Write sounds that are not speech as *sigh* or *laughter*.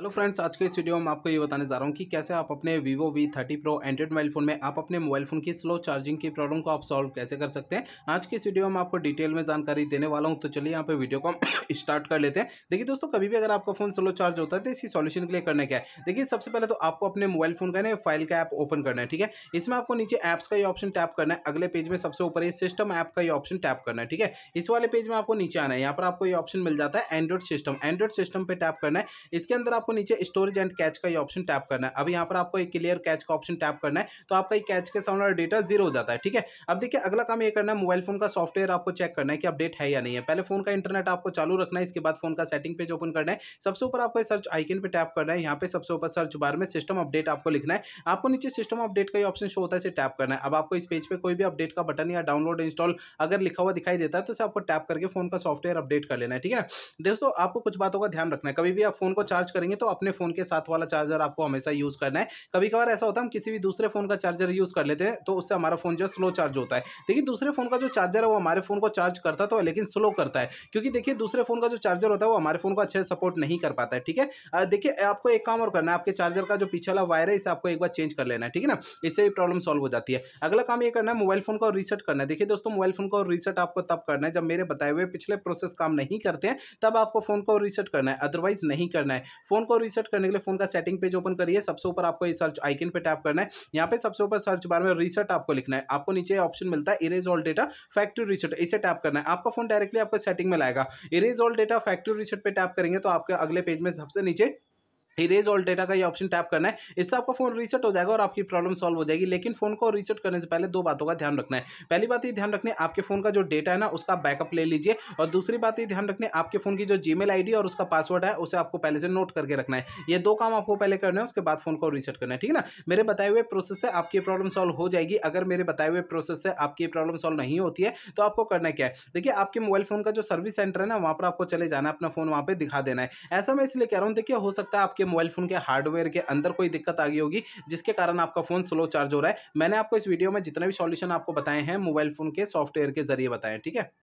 hello friends आज के इस वीडियो में आपको ये बताने जा रहा हूँ कि कैसे आप अपने Vivo V thirty Pro Android mobile phone में आप अपने मोबाइल फ़ोन की स्लो चार्जिंग की प्रॉब्लम को आप सॉल्व कैसे कर सकते हैं आज के इस वीडियो में आपको डिटेल में जानकारी देने वाला हूँ तो चलिए यहाँ पे वीडियो को हम *coughs* स्टार्ट कर लेते हैं देखिए दोस्तों कभी भी अगर आपका फ़ोन स्लो चार्ज होता है तो इसी सोल्यूशन के लिए करने का है देखिए सबसे पहले तो आपको अपने मोबाइल फ़ोन का ना फाइल का ऐप ओपन करना है ठीक है इसमें आपको नीचे ऐप्स का ये ऑप्शन टैप करना है अगले पेज में सबसे ऊपर ये सिस्टम ऐप का ये ऑप्शन टैप करना है ठीक है इस वाले पेज में आपको नीचे आना है यहाँ पर आपको ये ऑप्शन मिल जाता है एंड्रॉइड सिस्टम एंड्रॉइड सिस्टम पर टैप करना है इसके अंदर आप आपको नीचे स्टोरेज एंड कैच का ये ऑप्शन टैप करना है अब यहाँ पर आपको एक क्लियर कैच का ऑप्शन टैप करना है तो आपका कैच के साउंड डेटा जीरो हो जाता है ठीक है अब देखिए अगला काम ये करना है मोबाइल फोन का सॉफ्टवेयर आपको चेक करना है कि अपडेट है या नहीं है पहले फोन का इंटरनेट आपको चालू रखना है इसके बाद फोन का सेटिंग पेज ओपन करना है सबसे ऊपर आपको सर्च आइकन पर टैप करना है यहाँ पे सबसे ऊपर सर्च बार में सिस्टम अपडेट आपको लिखना है आपको नीचे सिस्टम अपडेट का ऑप्शन शो होता है इसे टैप करना है अब आपको इस पेज पर कोई भी अपडेट का बटन या डाउनलोड इंस्टॉल अगर लिखा हुआ दिखाई देता है तो उसे आपको टैप करके फोन का सॉफ्टवेयर अपडेट कर लेना है ठीक है ना दोस्तों आपको कुछ बातों का ध्यान रखना है कभी भी आप फोन को चार्ज करेंगे करेंगे तो अपने फ़ोन के साथ वाला चार्जर आपको हमेशा यूज़ करना है कभी कभार ऐसा होता है हम किसी भी दूसरे फ़ोन का चार्जर यूज़ कर लेते हैं तो उससे हमारा फ़ोन जो स्लो चार्ज होता है देखिए दूसरे फ़ोन का जो चार्जर है वो हमारे फ़ोन को चार्ज करता तो है लेकिन स्लो करता है क्योंकि देखिए दूसरे फ़ोन का जो चार्जर होता है वो हमारे फ़ोन को अच्छे से सपोर्ट नहीं कर पाता है ठीक है देखिए आपको एक काम और करना है आपके चार्जर का जो पिछला वायर है इसे आपको एक बार चेंज कर लेना है ठीक है ना इससे भी प्रॉब्लम सॉल्व हो जाती है अगला काम ये करना है मोबाइल फ़ोन का रीसेट करना है देखिए दोस्तों मोबाइल फ़ोन का रीसेट आपको तब करना है जब मेरे बताए हुए पिछले प्रोसेस काम नहीं करते हैं तब आपको फ़ोन को रीसेट करना है अदरवाइज नहीं करना है फ़ोन को रिसेट करने के लिए फोन का सेटिंग पेज ओपन करिए सबसे ऊपर आपको सर्च आइकन पर टैप करना है यहाँ पे सबसे ऊपर सर्च बार में रिसेट आपको लिखना है आपको नीचे ऑप्शन मिलता है erase all data factory reset इसे टैप करना है आपका फोन डायरेक्टली आपको सेटिंग में लाएगा erase all data factory reset पर टैप करेंगे तो आपके अगले पेज में सबसे नीचे इरेज ऑल डेटा का ये ऑप्शन टैप करना है इससे आपका फोन रीसेट हो जाएगा और आपकी प्रॉब्लम सॉल्व हो जाएगी लेकिन फोन को रीसेट करने से पहले दो बातों का ध्यान रखना है पहली बात ये ध्यान रखने आपके फोन का जो डेटा है ना उसका बैकअप ले लीजिए और दूसरी बात ये ध्यान रखने आपके फोन की जो जी मेल और उसका पासवर्ड है उसे आपको पहले से नोट करके रखना है ये दो काम आपको पहले करना है उसके बाद फोन को रीसेट करना है ठीक है ना मेरे बताए हुए प्रोसेस से आपकी प्रॉब्लम सॉल्व हो जाएगी अगर मेरे बताए हुए प्रोसेस से आपकी प्रॉब्लम सॉल्व नहीं होती है तो आपको करना क्या है देखिए आपके मोबाइल फोन का जो सर्विस सेंटर है ना वहाँ पर आपको चले जाना है अपना फोन वहाँ पर दिखा देना है ऐसा मैं इसलिए कह रहा हूँ देखिए हो सकता है आपके मोबाइल फ़ोन के हार्डवेयर के अंदर कोई दिक्कत आ गई होगी जिसके कारण आपका फ़ोन स्लो चार्ज हो रहा है मैंने आपको इस वीडियो में जितने भी सॉल्यूशन आपको बताए हैं मोबाइल फ़ोन के सॉफ्टवेयर के जरिए बताएं ठीक है